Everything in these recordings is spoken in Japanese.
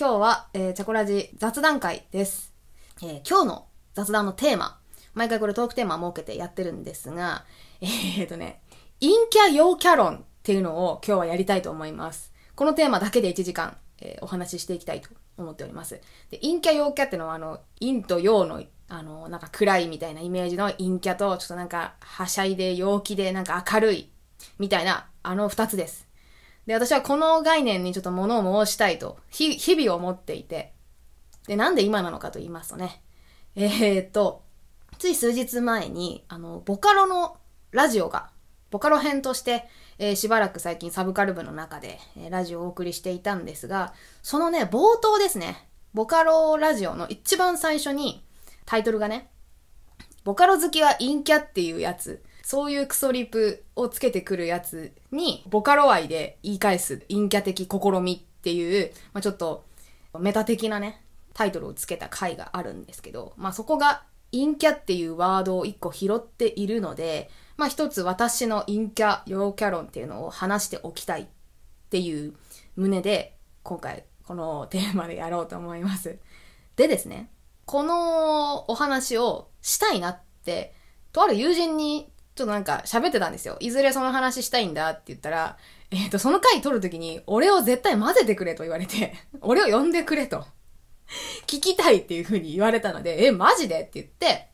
今日は、えー、チャコラジ雑談会です。えー、今日の雑談のテーマ、毎回これトークテーマ設けてやってるんですが、えー、っとね、陰キャ陽キャ論っていうのを今日はやりたいと思います。このテーマだけで1時間、えー、お話ししていきたいと思っております。で、陰キャ陽キャってのはあの、陰と陽のあの、なんか暗いみたいなイメージの陰キャと、ちょっとなんか、はしゃいで陽気でなんか明るいみたいな、あの二つです。で、私はこの概念にちょっと物を申したいと、日々思っていて。で、なんで今なのかと言いますとね、えー、っと、つい数日前に、あの、ボカロのラジオが、ボカロ編として、えー、しばらく最近サブカル部の中で、えー、ラジオをお送りしていたんですが、そのね、冒頭ですね、ボカロラジオの一番最初に、タイトルがね、ボカロ好きは陰キャっていうやつそういうクソリプをつけてくるやつに、ボカロ愛で言い返す陰キャ的試みっていう、まあ、ちょっとメタ的なね、タイトルをつけた回があるんですけど、まあ、そこが陰キャっていうワードを一個拾っているので、まあ、一つ私の陰キャ、陽キャ論っていうのを話しておきたいっていう旨で、今回このテーマでやろうと思います。でですね、このお話をしたいなって、とある友人にちょっとなんか喋ってたんですよ。いずれその話したいんだって言ったら、えっ、ー、と、その回撮るときに、俺を絶対混ぜてくれと言われて、俺を呼んでくれと、聞きたいっていう風に言われたので、え、マジでって言って、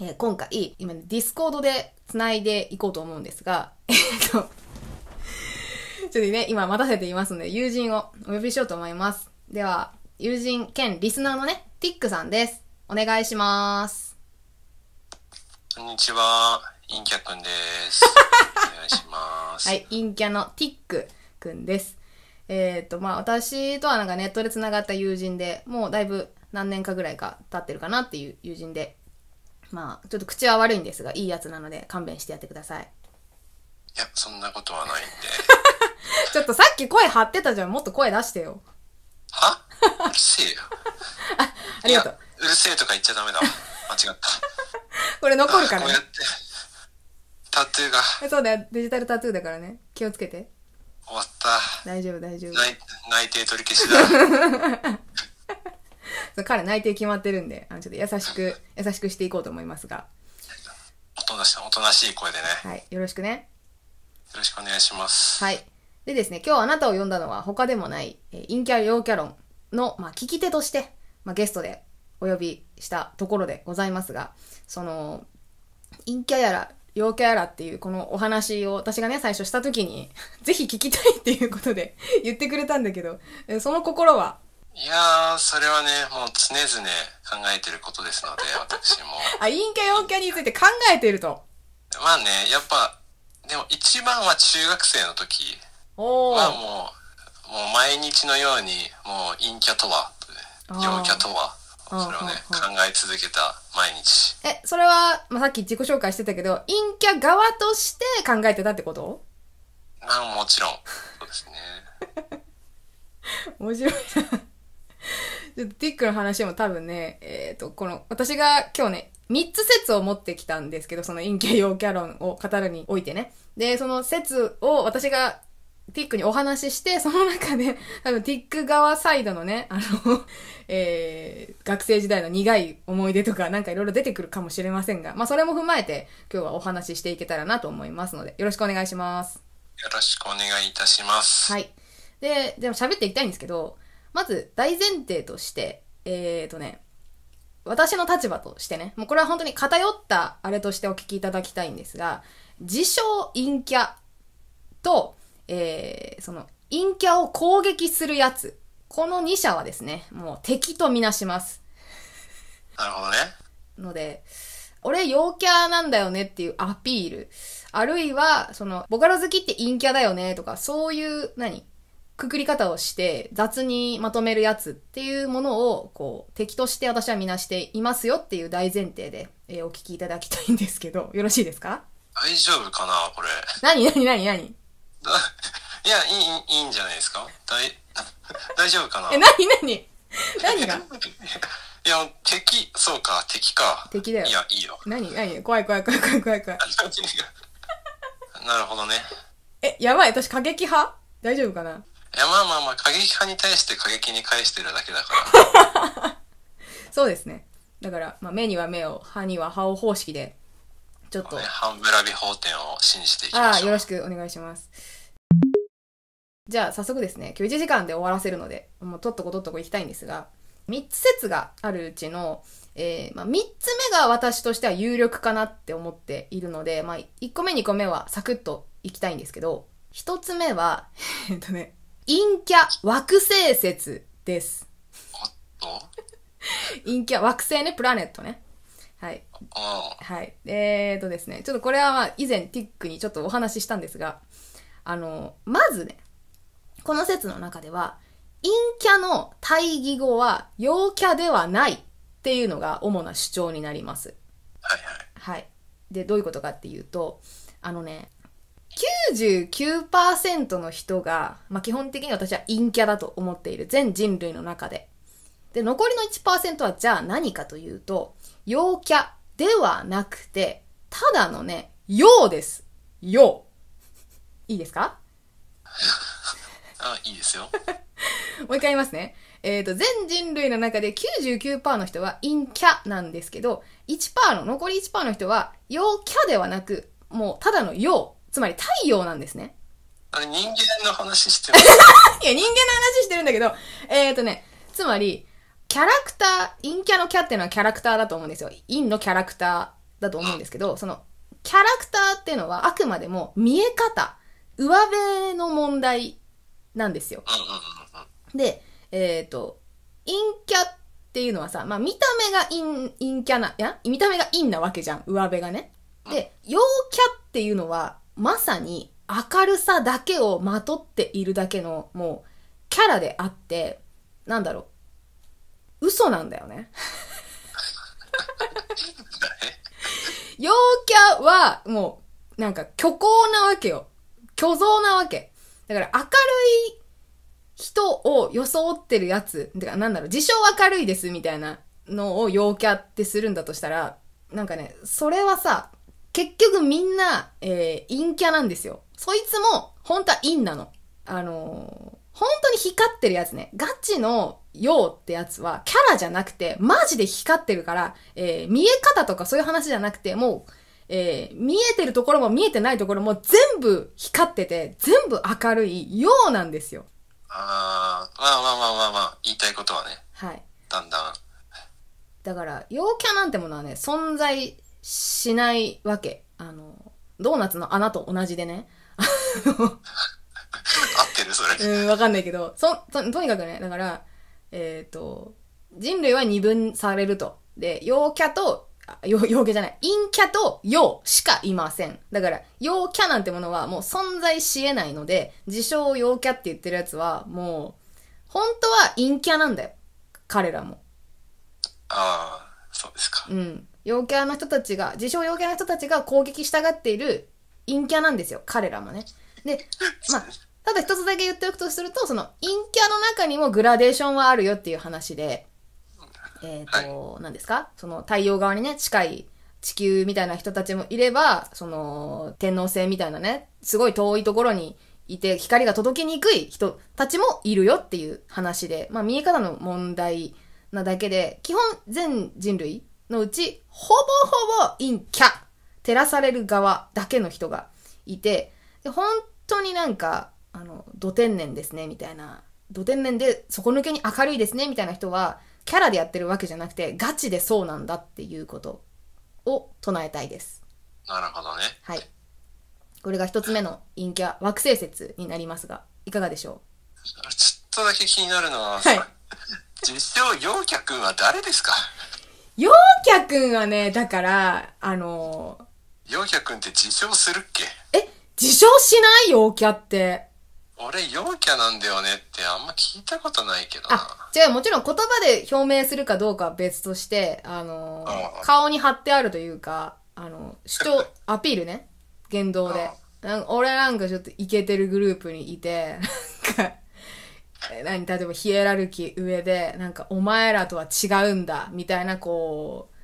えー、今回、今、ね、ディスコードで繋いでいこうと思うんですが、えっ、ー、と、ちょっとね、今待たせていますので、友人をお呼びしようと思います。では、友人兼リスナーのね、ティックさんです。お願いします。こんにちは。陰キャくんです。お願いします。はい、陰キャのティックくんです。えっ、ー、と、まあ、私とはなんかネットで繋がった友人で、もうだいぶ何年かぐらいか経ってるかなっていう友人で、まあ、ちょっと口は悪いんですが、いいやつなので勘弁してやってください。いや、そんなことはないんで。ちょっとさっき声張ってたじゃん。もっと声出してよ。はうるせえよ。あ、ありがとう。うるせえとか言っちゃダメだ。間違った。これ残るからね。こうやって。タトゥーが。そうだよ、デジタルタトゥーだからね。気をつけて。終わった。大丈夫、大丈夫。内定取り消しだ。彼内定決まってるんで、あのちょっと優しく、優しくしていこうと思いますが。おとなしい、おとなしい声でね。はい、よろしくね。よろしくお願いします。はい。でですね、今日あなたを呼んだのは他でもない、え陰キャ陽キャ論の、まあ、聞き手として、まあ、ゲストでお呼びしたところでございますが、その、陰キャやら陽キャラっていうこのお話を私がね、最初した時に、ぜひ聞きたいっていうことで 言ってくれたんだけど、その心はいやー、それはね、もう常々考えてることですので、私も。あ、陰キャ陽キャについて考えてると。まあね、やっぱ、でも一番は中学生の時はもう、もう毎日のように、もう陰キャとは、陽キャとは、それをね、考え続けた毎日。え、それは、まあ、さっき自己紹介してたけど、陰キャ側として考えてたってことまあ、もちろん。そうですね。面白いな。ちょっとティックの話も多分ね、えっ、ー、と、この、私が今日ね、3つ説を持ってきたんですけど、その陰キャ陽キャ論を語るにおいてね。で、その説を私がティックにお話しして、その中で、多分ティック側サイドのね、あの、えー、学生時代の苦い思い出とかなんかいろいろ出てくるかもしれませんが、まあそれも踏まえて今日はお話ししていけたらなと思いますので、よろしくお願いします。よろしくお願いいたします。はい。で、でも喋っていきたいんですけど、まず大前提として、えーとね、私の立場としてね、もうこれは本当に偏ったあれとしてお聞きいただきたいんですが、自称陰キャと、えー、その、陰キャを攻撃するやつ。この2社はですね、もう敵とみなします。なるほどね。ので、俺陽キャなんだよねっていうアピール。あるいは、その、ボカロ好きって陰キャだよねとか、そういう、何くくり方をして雑にまとめるやつっていうものを、こう、敵として私はみなしていますよっていう大前提で、えー、お聞きいただきたいんですけど、よろしいですか大丈夫かなこれ。何何何いや、いい、いいんじゃないですか大、大丈夫かなえ、なになに 何がいや、敵、そうか、敵か。敵だよ。いや、いいよ。何何怖い怖い怖い怖い怖い怖い。なるほどね。え、やばい、私過激派大丈夫かないや、まあまあまあ、過激派に対して過激に返してるだけだから。そうですね。だから、まあ、目には目を、歯には歯を方式でちょっと。ンブラビ法典を信じていきましょう。ああ、よろしくお願いします。じゃあ、早速ですね、今日1時間で終わらせるので、もうとっとことっとこ行きたいんですが、3つ説があるうちの、えー、まあ、3つ目が私としては有力かなって思っているので、まあ、1個目2個目はサクッといきたいんですけど、1つ目は、えっとね、陰キャ惑星説です。おっと 陰キャ惑星ね、プラネットね。はい。はい。えーとですね、ちょっとこれはまあ以前ティックにちょっとお話ししたんですが、あの、まずね、この説の中では、陰キャの対義語は陽キャではないっていうのが主な主張になります。はいはい。はい。で、どういうことかっていうと、あのね、99%の人が、まあ、基本的に私は陰キャだと思っている。全人類の中で。で、残りの1%はじゃあ何かというと、陽キャではなくて、ただのね、陽です。陽。いいですか あ、いいですよ。もう一回言いますね。えっ、ー、と、全人類の中で99%の人は陰キャなんですけど、1%の、残り1%の人は陽キャではなく、もうただの陽、つまり太陽なんですね。あれ、人間の話してる いや、人間の話してるんだけど、えっ、ー、とね、つまり、キャラクター、陰キャのキャっていうのはキャラクターだと思うんですよ。陰のキャラクターだと思うんですけど、その、キャラクターっていうのはあくまでも見え方、上辺の問題なんですよ。で、えっ、ー、と、陰キャっていうのはさ、まあ見た目が陰、陰キャな、や、見た目が陰なわけじゃん、上辺がね。で、陽キャっていうのは、まさに明るさだけをまとっているだけの、もう、キャラであって、なんだろう、嘘なんだよね。陽キャは、もう、なんか虚構なわけよ。虚像なわけ。だから明るい人を装ってるやつ、てかなんだろう、自称明るいですみたいなのを陽キャってするんだとしたら、なんかね、それはさ、結局みんな、えー、陰キャなんですよ。そいつも、本当は陰なの。あの本当に光ってるやつね。ガチのようってやつは、キャラじゃなくて、マジで光ってるから、えー、見え方とかそういう話じゃなくて、もう、えー、見えてるところも見えてないところも全部光ってて、全部明るいようなんですよ。あー、まあまあまあまあまあ、言いたいことはね。はい。だんだん。だから、陽キャなんてものはね、存在しないわけ。あの、ドーナツの穴と同じでね。合ってるそれ。うん、わかんないけど、そ、と、とにかくね、だから、えっ、ー、と、人類は二分されると。で、陽キャと、陽、陽キャじゃない、陰キャと陽しかいません。だから、陽キャなんてものはもう存在し得ないので、自称陽キャって言ってるやつは、もう、本当は陰キャなんだよ。彼らも。ああ、そうですか。うん。陽キャの人たちが、自称陽キャの人たちが攻撃したがっている陰キャなんですよ。彼らもね。で、まあ、ただ一つだけ言っておくとすると、その陰キャの中にもグラデーションはあるよっていう話で、えっ、ー、と、はい、何ですかその太陽側にね、近い地球みたいな人たちもいれば、その天王星みたいなね、すごい遠いところにいて光が届きにくい人たちもいるよっていう話で、まあ見え方の問題なだけで、基本全人類のうち、ほぼほぼ陰キャ、照らされる側だけの人がいて、で本当になんか、あの、土天然ですね、みたいな。土天然で底抜けに明るいですね、みたいな人は、キャラでやってるわけじゃなくて、ガチでそうなんだっていうことを唱えたいです。なるほどね。はい。これが一つ目の陰キャ惑星説になりますが、いかがでしょうちょっとだけ気になるのは、はい、実証陽キャ君は誰ですか陽キャ君はね、だから、あのー、陽キャ君って自称するっけえ自称しない陽キャって。俺陽キャなんだよねってあんま聞いたことないけどなあゃあもちろん言葉で表明するかどうかは別としてあのー、顔に貼ってあるというかあの主張 アピールね言動で俺なんかちょっとイケてるグループにいてなんか何例えばヒエラルキー上でなんかお前らとは違うんだみたいなこう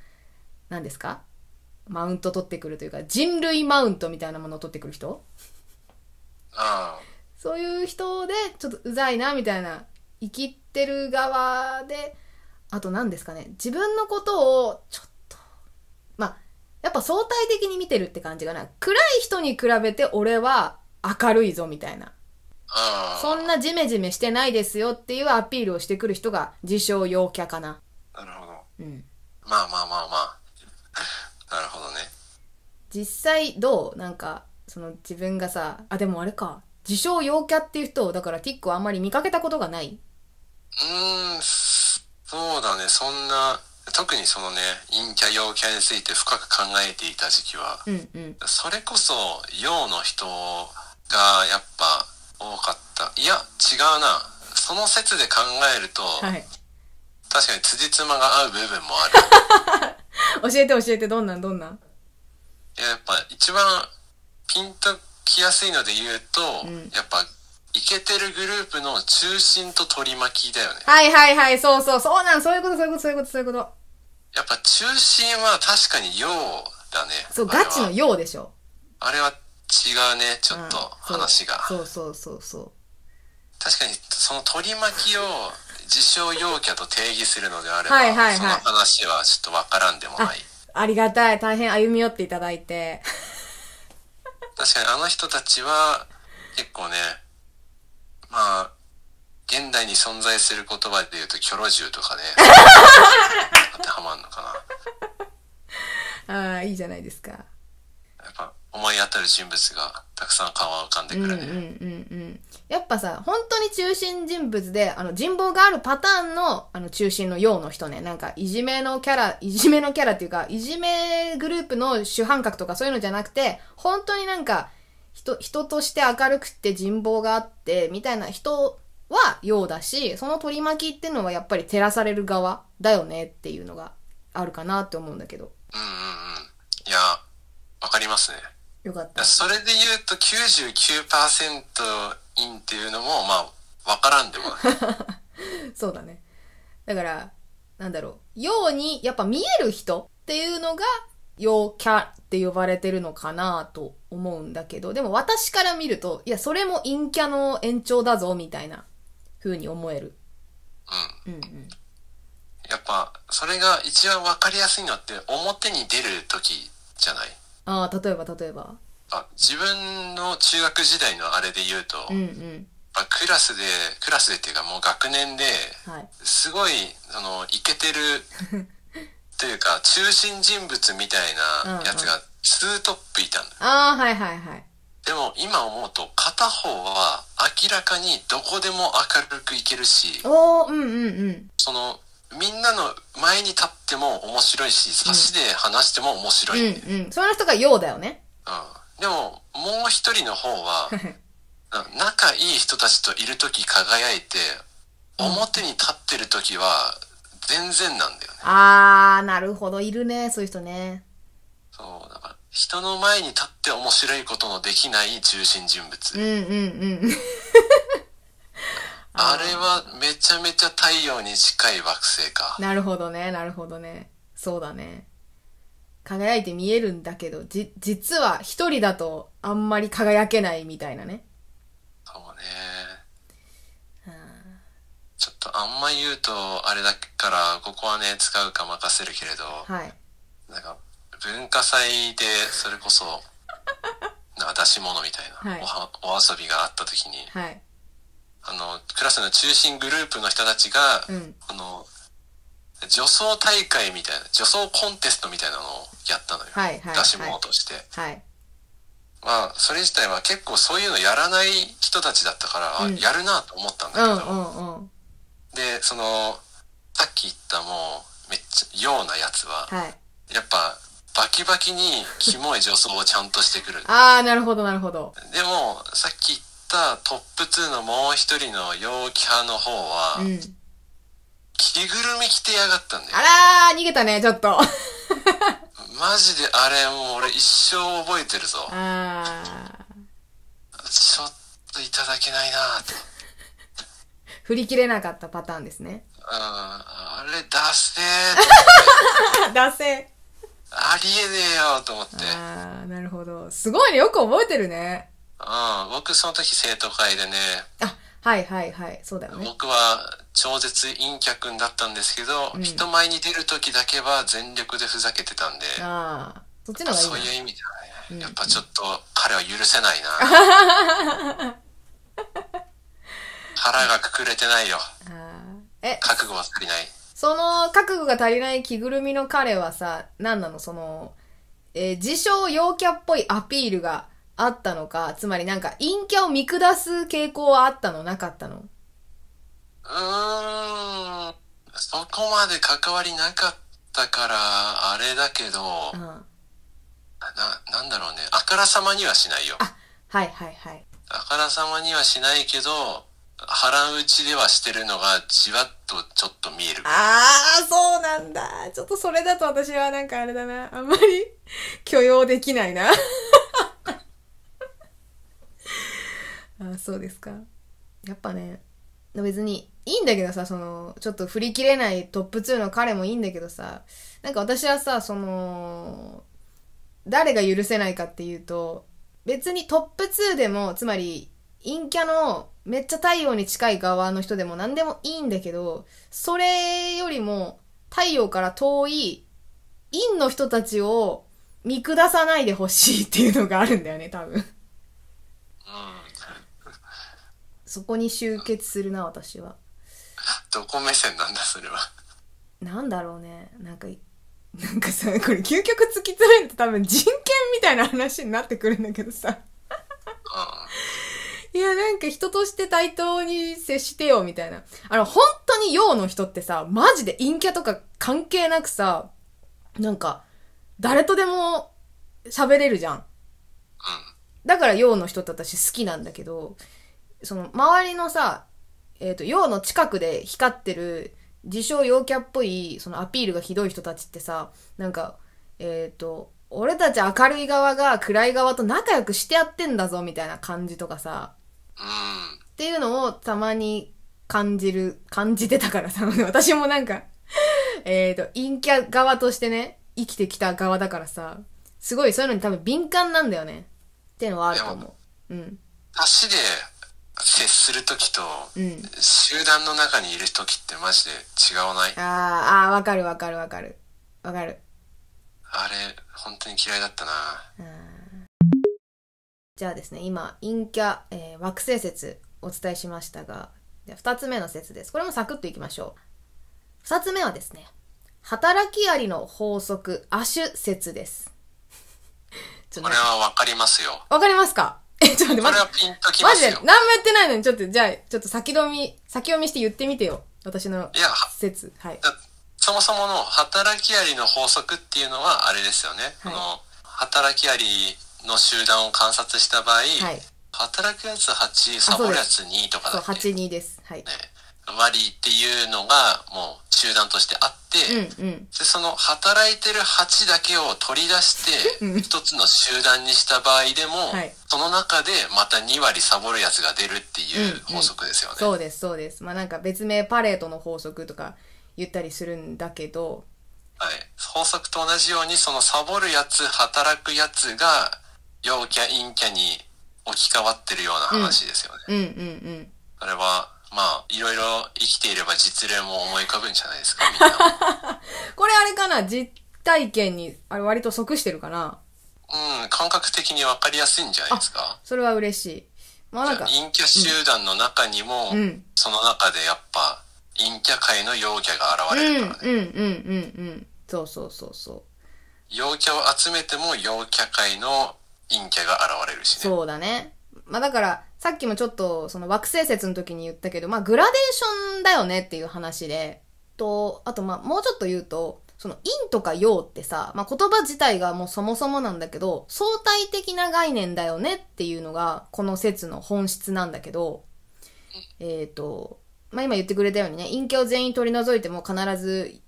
何ですかマウント取ってくるというか人類マウントみたいなものを取ってくる人ああそういう人で、ちょっとうざいな、みたいな、生きってる側で、あと何ですかね、自分のことを、ちょっと、まあ、やっぱ相対的に見てるって感じがな。暗い人に比べて俺は明るいぞ、みたいな。そんなジメジメしてないですよっていうアピールをしてくる人が自称陽キャかな。なるほど。うん。まあまあまあまあ。なるほどね。実際どうなんか、その自分がさ、あ、でもあれか。自称陽キャっていう人だからティックはあんまり見かけたことがないうん、そうだね、そんな、特にそのね、陰キャ陽キャについて深く考えていた時期は、うんうん。それこそ陽の人がやっぱ多かった。いや、違うな。その説で考えると、はい。確かに辻褄が合う部分もある。教えて教えて、どんなんどんなんややっぱ一番ピンときやすいので言うと、うん、やっぱイケてるグループの中心と取り巻きだよね。はいはいはい、そうそう、そうなん、そういうこと、そういうこと、そういうこと、そういうこと。やっぱ中心は確かによう」だね。そう、ガチのよう」でしょ。あれは違うね、ちょっと話が。そうそうそうそう。確かに、その取り巻きを自称陽キャと定義するのであれば、はいはいはい、その話はちょっとわからんでもないあ。ありがたい。大変歩み寄っていただいて。確かにあの人たちは結構ね、まあ、現代に存在する言葉で言うとキョロ獣とかね、当てはまるのかな。ああ、いいじゃないですか。やっぱ思い当たる人物がたくさん顔が浮かんでくるね。うんうんうんうん。やっぱさ、本当に中心人物で、あの、人望があるパターンの、あの、中心のようの人ね。なんか、いじめのキャラ、いじめのキャラっていうか、いじめグループの主犯格とかそういうのじゃなくて、本当になんか、人、人として明るくて人望があって、みたいな人はようだし、その取り巻きっていうのはやっぱり照らされる側だよねっていうのがあるかなって思うんだけど。うんうんうん。いや、わかりますね。よかった。それで言うと99%、インっていうのもまあわからんでもない そうだねだからなんだろうようにやっぱ見える人っていうのが陽キャって呼ばれてるのかなと思うんだけどでも私から見るといやそれも陰キャの延長だぞみたいな風に思える、うん、うんうんやっぱそれが一番分かりやすいのって表に出る時じゃないああ例えば例えばぱ自分の中学時代のあれで言うと、うんうんまあ、クラスでクラスでっていうかもう学年で、すごいそのイケてる というか中心人物みたいなやつがツートップいたんだ、うんうん、ああはいはいはいでも今思うと片方は明らかにどこでも明るくいけるしおうんうんうんそのみんなの前に立っても面白いし、差しで話しても面白い、ね、うん、うん、その人がようだよね。うん。でも、もう一人の方は、仲 いい人たちといる時輝いて、表に立ってる時は、全然なんだよね。あー、なるほど。いるね、そういう人ね。そう、だから、人の前に立って面白いことのできない中心人物。うんうんうん。あれはめちゃめちゃ太陽に近い惑星か。なるほどね、なるほどね。そうだね。輝いて見えるんだけど、じ、実は一人だとあんまり輝けないみたいなね。そうね。ちょっとあんま言うとあれだから、ここはね、使うか任せるけれど、はい。なんか、文化祭でそれこそ、なんか出し物みたいな、はい、おはお遊びがあった時に、はい。あの、クラスの中心グループの人たちが、うん、の、女装大会みたいな女装コンテストみたいなのをやったのよ、はいはい、出し物として、はい、まあそれ自体は結構そういうのやらない人たちだったから、うん、あやるなと思ったんだけど、うんうんうん、でそのさっき言ったもうめっちゃようなやつは、はい、やっぱバキバキにキモい女装をちゃんとしてくる ああなるほどなるほどでもさっき言ったトップ2のもう一人の陽気派の方は、うん着ぐるみ着てやがったんだよ。あらー、逃げたね、ちょっと。マジであれ、もう俺一生覚えてるぞ。ちょっといただけないなーって。振り切れなかったパターンですね。うん、あれ、出せーと男ー。ありえねえよと思って。あー、なるほど。すごいね、よく覚えてるね。うん、僕その時生徒会でね、あ、はいはいはい、そうだよね。僕は超絶陰キャ君だったんですけど、うん、人前に出る時だけは全力でふざけてたんで、あそっちの方がいいそういう意味ゃなね、やっぱちょっと彼は許せないな。腹がくくれてないよ。え覚悟は足りない。その覚悟が足りない着ぐるみの彼はさ、何なのその、えー、自称陽キャっぽいアピールがあったのか、つまりなんか陰キャを見下す傾向はあったのなかったのうーん、そこまで関わりなかったから、あれだけど、うん、な、なんだろうね、あからさまにはしないよ。あ、はいはいはい。あからさまにはしないけど、腹打ちではしてるのがじわっとちょっと見える。ああ、そうなんだ。ちょっとそれだと私はなんかあれだな。あんまり許容できないな。あそうですかやっぱね別にいいんだけどさそのちょっと振り切れないトップ2の彼もいいんだけどさなんか私はさその誰が許せないかっていうと別にトップ2でもつまり陰キャのめっちゃ太陽に近い側の人でも何でもいいんだけどそれよりも太陽から遠い陰の人たちを見下さないでほしいっていうのがあるんだよね多分。そこに集結するな私はどこ目線なんだそれはなんだろうねなんかなんかさこれ究極突き詰めると多分人権みたいな話になってくるんだけどさいやなんか人として対等に接してよみたいなあの本当に陽の人ってさマジで陰キャとか関係なくさなんか誰とでも喋れるじゃんだから陽の人って私好きなんだけど、その周りのさ、えっ、ー、と、陽の近くで光ってる、自称陽キャっぽい、そのアピールがひどい人たちってさ、なんか、えっ、ー、と、俺たち明るい側が暗い側と仲良くしてやってんだぞ、みたいな感じとかさ、っていうのをたまに感じる、感じてたからさ、私もなんかえっと、陰キャ側としてね、生きてきた側だからさ、すごいそういうのに多分敏感なんだよね。っていうのはあると思う。うん。足で接する時と、うん、集団の中にいる時ってマジで違わないああわかるわかるわかるわかるあれ本当に嫌いだったなじゃあですね今陰キャ、えー、惑星説お伝えしましたがじゃ2つ目の説ですこれもサクッといきましょう2つ目はですね働きありの法則亜種説です これはわかりますよわかりますかえ、ちょっと待って。それはピンときますよ。マジで、何もやってないのに、ちょっと、じゃあ、ちょっと先読み、先読みして言ってみてよ。私の説。いはい。そもそもの働きアリの法則っていうのは、あれですよね。はい、の働きアリの集団を観察した場合、はい、働くやつ8、サボるやつ2とかだっけ、う、8、2です。はい。ね割っていうのがもう集団としてあって、うんうんでその働いてる鉢だけを取り出して一つの集団にした場合でも、はいその中でまた2割サボるやつが出るっていう法則ですよね。そうですそうですまあなんか別名パレートの法則とか言ったりするんだけどはい、法則と同じようにそのサボるやつ働くやつが陽キャ陰キャに置き換わってるような話ですよね。うんうんうんそれはまあ、いろいろ生きていれば実例も思い浮かぶんじゃないですか、みんな。これあれかな実体験に、あれ割と即してるかなうん、感覚的にわかりやすいんじゃないですか。それは嬉しい。まあなんか。陰キャ集団の中にも、うん、その中でやっぱ、陰キャ界の陽キャが現れるからね。うん、うん、うん、うん、うん。そうそうそうそう。陽キャを集めても陽キャ界の陰キャが現れるしね。そうだね。まあだから、さっきもちょっとその惑星説の時に言ったけど、まあグラデーションだよねっていう話で、と、あとまあもうちょっと言うと、その陰とか陽ってさ、まあ言葉自体がもうそもそもなんだけど、相対的な概念だよねっていうのがこの説の本質なんだけど、えっ、ー、と、まあ今言ってくれたようにね、陰キャを全員取り除いても必ず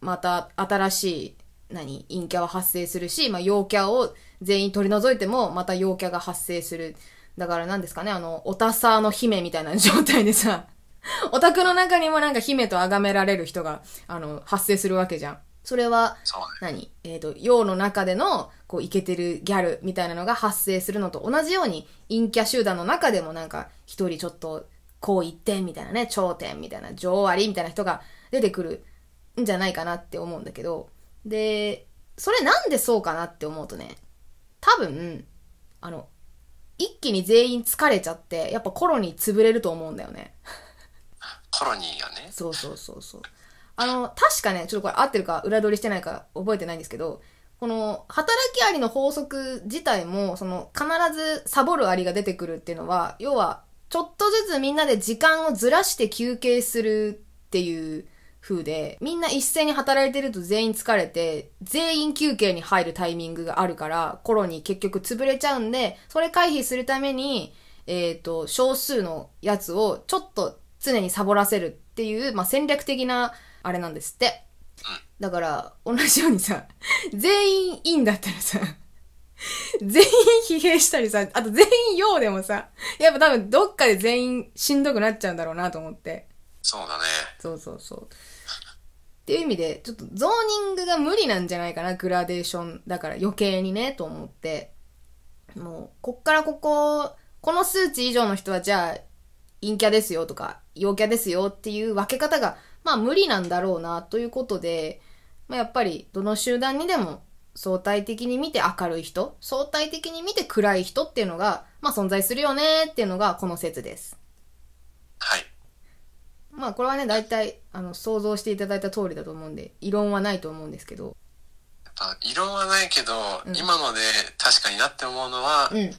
また新しい何陰キャは発生するし、まあ、陽キャを全員取り除いてもまた陽キャが発生するだから何ですかね、あの、おたさの姫みたいな状態でさ、オタクの中にもなんか姫と崇められる人が、あの、発生するわけじゃん。それは、何えっ、ー、と、洋の中での、こう、イケてるギャルみたいなのが発生するのと同じように、陰キャ集団の中でもなんか、一人ちょっと、こう一点みたいなね、頂点みたいな、女王ありみたいな人が出てくるんじゃないかなって思うんだけど、で、それなんでそうかなって思うとね、多分、あの、一気に全員疲れちゃって、やっぱコロニー潰れると思うんだよね。コロニーがね。そうそうそうそう。あの、確かね、ちょっとこれ合ってるか裏取りしてないか覚えてないんですけど、この、働きアリの法則自体も、その、必ずサボるアリが出てくるっていうのは、要は、ちょっとずつみんなで時間をずらして休憩するっていう風で、みんな一斉に働いてると全員疲れて、全員休憩に入るタイミングがあるから、コロニー結局潰れちゃうんで、それ回避するために、えっ、ー、と、少数のやつをちょっと常にサボらせるっていう、まあ、戦略的な、あれなんですって。だから、同じようにさ、全員いいんだったらさ、全員疲弊したりさ、あと全員用でもさ、やっぱ多分どっかで全員しんどくなっちゃうんだろうなと思って。そうだね。そうそうそう。っていう意味で、ちょっとゾーニングが無理なんじゃないかな、グラデーション。だから余計にね、と思って。もう、こっからここ、この数値以上の人はじゃあ、陰キャですよとか、陽キャですよっていう分け方が、まあ無理なんだろうな、ということで、まあ、やっぱりどの集団にでも相対的に見て明るい人、相対的に見て暗い人っていうのが、まあ存在するよねっていうのがこの説です。はい。まあこれはね大体あの想像していただいた通りだと思うんで異論はないと思うんですけどやっぱ異論はないけど、うん、今ので確かになって思うのは、うん、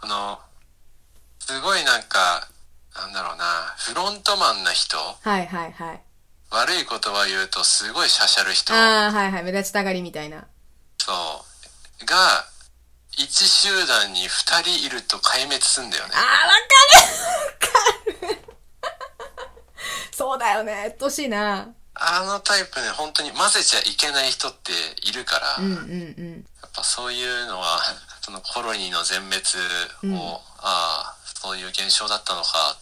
あのすごいなんかなんだろうなフロントマンな人はいはいはい悪い言葉言うとすごいしゃしゃる人ああはいはい目立ちたがりみたいなそうが一集団に二人いると壊滅すんだよねああわかるそうだよね。うっしいな。あのタイプね、本当に混ぜちゃいけない人っているから、やっぱそういうのは、そのコロニーの全滅を、うんああ、そういう現象だったのか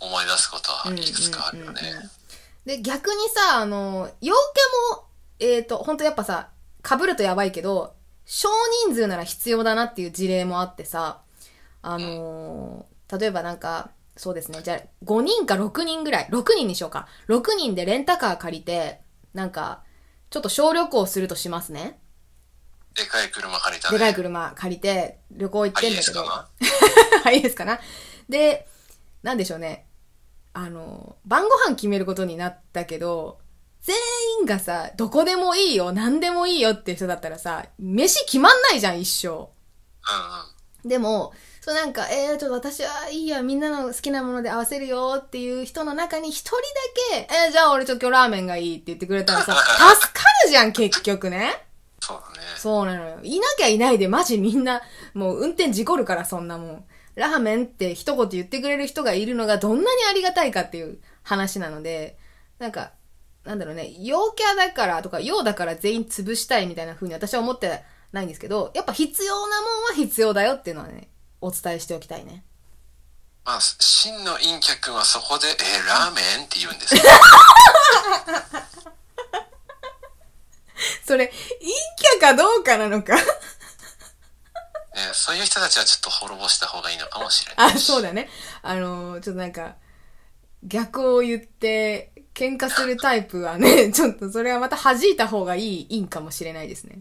と思い出すことはいくつかあるよね。で、逆にさ、あの、陽キャも、えっ、ー、と、ほんとやっぱさ、被るとやばいけど、少人数なら必要だなっていう事例もあってさ、あの例えばなんか、そうですね。じゃあ、5人か6人ぐらい。6人にしようか。6人でレンタカー借りて、なんか、ちょっと小旅行するとしますね。でかい車借りた、ね、でかい車借りて、旅行行ってんだけど。ハい、エースか かなで、なんでしょうね。あの、晩ご飯決めることになったけど、全員がさ、どこでもいいよ、何でもいいよって人だったらさ、飯決まんないじゃん、一生。うんうん。でも、そうなんか、えー、ちょっと私はいいや、みんなの好きなもので合わせるよっていう人の中に一人だけ、えー、じゃあ俺ちょっと今日ラーメンがいいって言ってくれたらさ、助かるじゃん、結局ね。そうだね。そうなのよ。いなきゃいないで、マジみんな、もう運転事故るから、そんなもん。ラーメンって一言言ってくれる人がいるのがどんなにありがたいかっていう話なので、なんか、なんだろうね、陽キャだからとか、陽だから全員潰したいみたいな風に私は思ってないんですけど、やっぱ必要なもんは必要だよっていうのはね、お伝えしておきたいね。まあ、真の陰キャ君はそこで、えー、ラーメンって言うんです それ、陰キャかどうかなのか ね。そういう人たちはちょっと滅ぼした方がいいのかもしれない。あ、そうだね。あのー、ちょっとなんか、逆を言って、喧嘩するタイプはね、ちょっとそれはまた弾いた方がいい、いいんかもしれないですね。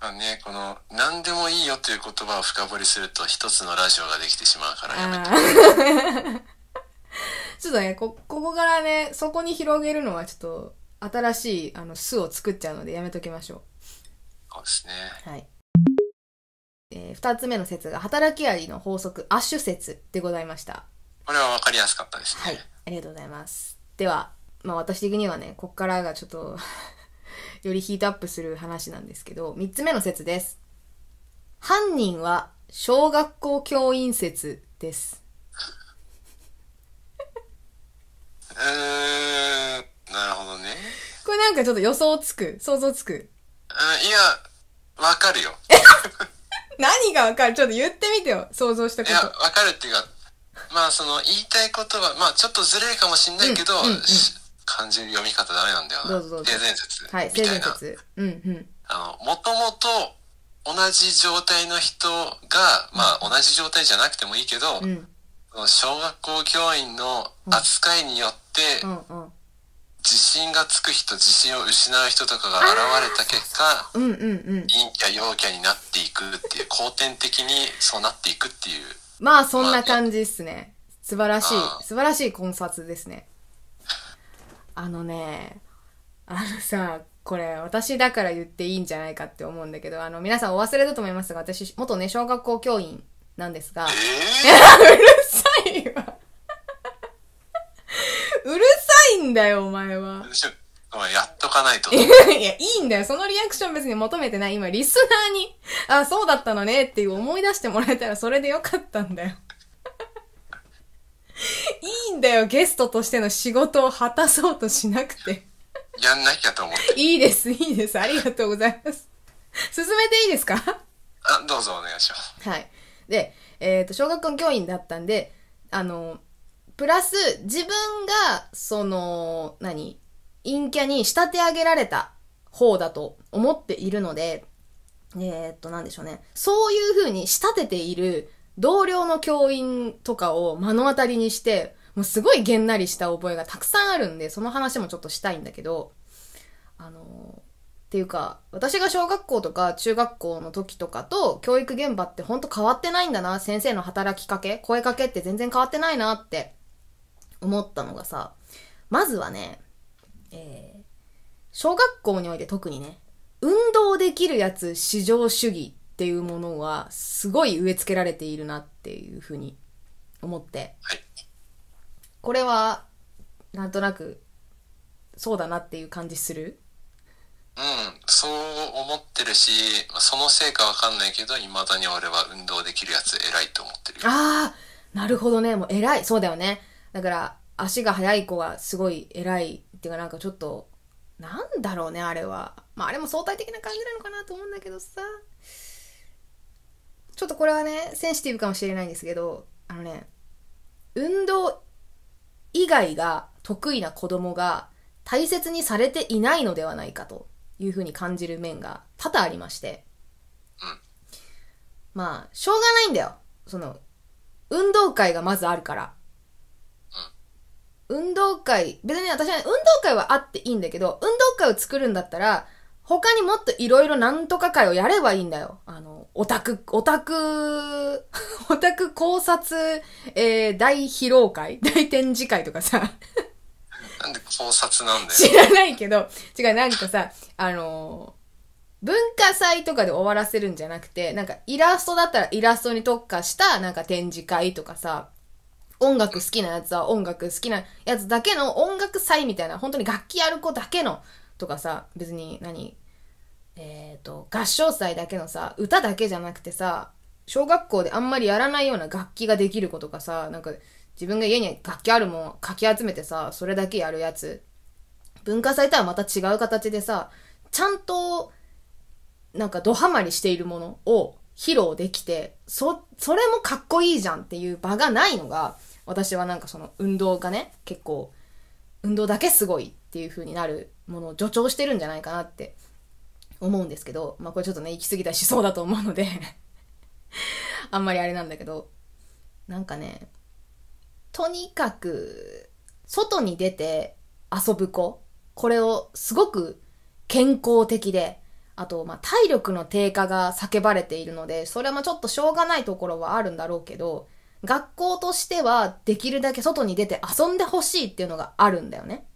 まあね、この「何でもいいよ」という言葉を深掘りすると一つのラジオができてしまうからやめて ちょっとねこ、ここからね、そこに広げるのはちょっと新しいあの巣を作っちゃうのでやめときましょうそうですねはい。えー、二つ目の説が、働きアリの法則、アッシュ説でございました。これは分かりやすかったですね、はい。ありがとうございます。では、まあ私的にはね、こっからがちょっとよりヒートアップする話なんですけど、3つ目の説です。犯人は小学校教員説です。えー、なるほどね。これなんかちょっと予想つく、想像つく。うん、いや、わかるよ。何がわかるちょっと言ってみてよ、想像したこと。いや、わかるっていうか、まあその言いたいことは、まあちょっとずれるかもしんないけど、うんうんうん漢字読み方ダメなんだよな。どうぞどうぞ性善説。はい、性善説。うんうん。あの、もともと同じ状態の人が、まあ同じ状態じゃなくてもいいけど、うん、小学校教員の扱いによって、うんうんうん自信がつく人自信を失う人とかが現れた結果、うんうんうん、陰キャ陽キャになっていくっていう後天的にそうなっていくっていうまあそんな感じですね素晴らしい素晴らしい根察ですねあのねあのさこれ私だから言っていいんじゃないかって思うんだけどあの皆さんお忘れだと思いますが私元ね小学校教員なんですが うるさいわうるさいんだよお前はやっとかないと。いや、いいんだよ。そのリアクション別に求めてない。今、リスナーに、あ、そうだったのねっていう思い出してもらえたらそれでよかったんだよ。だよ、ゲストとしての仕事を果たそうとしなくて。やんなきゃと思って。いいです、いいです。ありがとうございます。進めていいですかあ、どうぞお願いします。はい。で、えっ、ー、と、小学校教員だったんで、あの、プラス、自分が、その、何陰キャに仕立て上げられた方だと思っているので、えー、っと、なんでしょうね。そういう風に仕立てている同僚の教員とかを目の当たりにして、もうすごいげんなりした覚えがたくさんあるんで、その話もちょっとしたいんだけど、あの、っていうか、私が小学校とか中学校の時とかと教育現場ってほんと変わってないんだな、先生の働きかけ、声かけって全然変わってないなって思ったのがさ、まずはね、えー、小学校において特にね、運動できるやつ至上主義っていうものはすごい植え付けられているなっていうふうに思って。これはなんとなくそうだなっていう感じするうんそう思ってるしそのせいかわかんないけどいまだに俺は運動できるやつ偉いと思ってるああなるほどねもう偉いそうだよねだから足が速い子はすごい偉いっていうかなんかちょっとなんだろうねあれはまああれも相対的な感じなのかなと思うんだけどさちょっとこれはねセンシティブかもしれないんですけどあのね運動以外が得意な子供が大切にされていないのではないかというふうに感じる面が多々ありまして。まあ、しょうがないんだよ。その、運動会がまずあるから。運動会、別に私は、ね、運動会はあっていいんだけど、運動会を作るんだったら、他にもっといろいろなんとか会をやればいいんだよ。あの、オタク、オタク、オタク考察、えー、大披露会 大展示会とかさ。なんで考察なんだよ。知らないけど、違う、なんかさ、あのー、文化祭とかで終わらせるんじゃなくて、なんかイラストだったらイラストに特化したなんか展示会とかさ、音楽好きなやつは音楽好きなやつだけの音楽祭みたいな、本当に楽器やる子だけのとかさ、別に何、えー、と、合唱祭だけのさ、歌だけじゃなくてさ、小学校であんまりやらないような楽器ができる子とかさ、なんか自分が家に楽器あるもんかき集めてさ、それだけやるやつ。文化祭とはまた違う形でさ、ちゃんと、なんかドハマりしているものを披露できて、そ、それもかっこいいじゃんっていう場がないのが、私はなんかその運動がね、結構、運動だけすごいっていう風になるものを助長してるんじゃないかなって思うんですけど、まあこれちょっとね、行き過ぎた思想だと思うので あんまりあれなんだけど、なんかね、とにかく、外に出て遊ぶ子、これをすごく健康的で、あと、ま体力の低下が叫ばれているので、それもちょっとしょうがないところはあるんだろうけど、学校としてはできるだけ外に出て遊んでほしいっていうのがあるんだよね。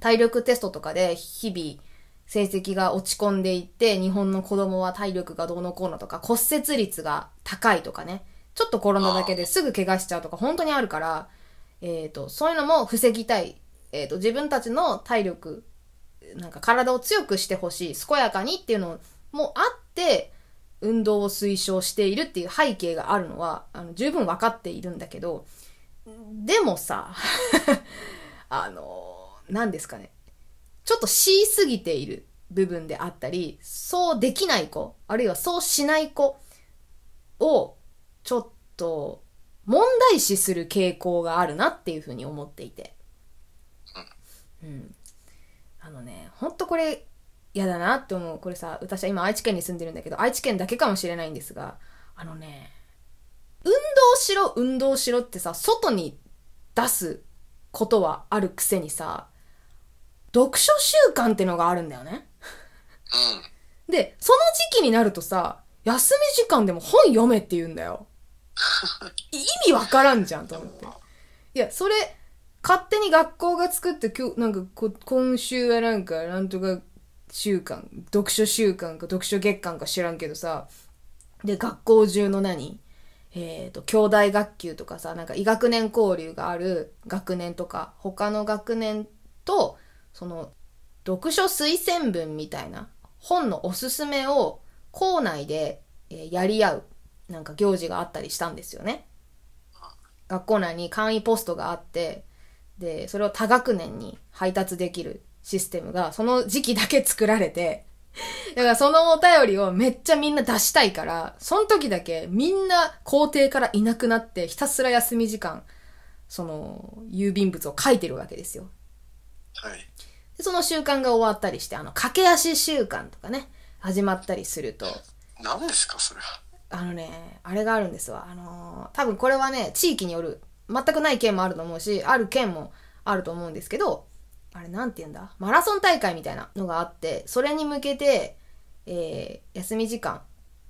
体力テストとかで日々、成績が落ち込んでいって、日本の子供は体力がどうのこうのとか、骨折率が高いとかね、ちょっと転んだだけですぐ怪我しちゃうとか本当にあるから、えっ、ー、と、そういうのも防ぎたい。えっ、ー、と、自分たちの体力、なんか体を強くしてほしい、健やかにっていうのもあって、運動を推奨しているっていう背景があるのは、あの、十分わかっているんだけど、でもさ、あの、何ですかね。ちょっとしすぎている部分であったり、そうできない子、あるいはそうしない子を、ちょっと、問題視する傾向があるなっていうふうに思っていて。うん。あのね、ほんとこれ、嫌だなって思う。これさ、私は今愛知県に住んでるんだけど、愛知県だけかもしれないんですが、あのね、運動しろ、運動しろってさ、外に出すことはあるくせにさ、読書習慣ってのがあるんだよね。うん。で、その時期になるとさ、休み時間でも本読めって言うんだよ。意味わからんじゃんと思って。いや、それ、勝手に学校が作って、今日、なんかこ、今週はなんか、なんとか週間、読書週間か読書月間か知らんけどさ、で、学校中の何えっ、ー、と、兄弟学級とかさ、なんか医学年交流がある学年とか、他の学年とその読書推薦文みたいな本のおすすめを校内でやり合うなんか行事があったりしたんですよね。学校内に簡易ポストがあってでそれを多学年に配達できるシステムがその時期だけ作られて だからそのお便りをめっちゃみんな出したいからその時だけみんな校庭からいなくなってひたすら休み時間その郵便物を書いてるわけですよ。はいその習慣が終わったりして、あの、駆け足習慣とかね、始まったりすると。何ですか、それは。あのね、あれがあるんですわ。あの多分これはね、地域による、全くない県もあると思うし、ある県もあると思うんですけど、あれなんて言うんだマラソン大会みたいなのがあって、それに向けて、えー、休み時間、